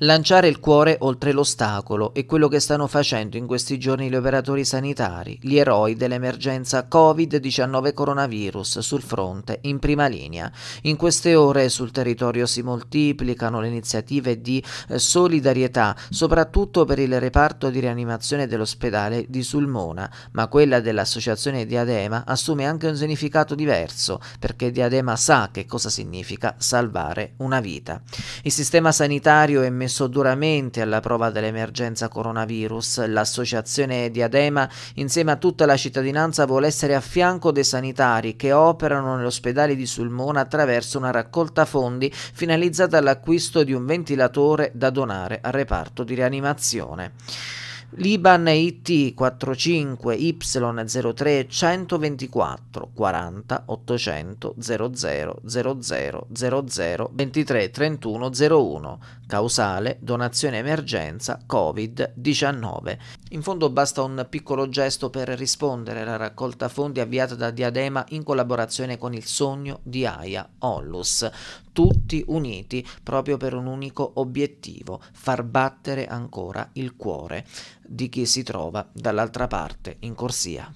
lanciare il cuore oltre l'ostacolo è quello che stanno facendo in questi giorni gli operatori sanitari, gli eroi dell'emergenza Covid-19 coronavirus sul fronte, in prima linea. In queste ore sul territorio si moltiplicano le iniziative di eh, solidarietà, soprattutto per il reparto di rianimazione dell'ospedale di Sulmona, ma quella dell'associazione Diadema assume anche un significato diverso, perché Diadema sa che cosa significa salvare una vita. Il sistema sanitario è e messo duramente alla prova dell'emergenza coronavirus, l'associazione Diadema insieme a tutta la cittadinanza vuole essere a fianco dei sanitari che operano nell'ospedale di Sulmona attraverso una raccolta fondi finalizzata all'acquisto di un ventilatore da donare al reparto di rianimazione. Liban IT 45 Y03 124 40 800 00 00 00 23 31 01 causale donazione emergenza Covid-19. In fondo basta un piccolo gesto per rispondere alla raccolta fondi avviata da Diadema in collaborazione con il sogno di Aia Ollus tutti uniti proprio per un unico obiettivo, far battere ancora il cuore di chi si trova dall'altra parte in corsia.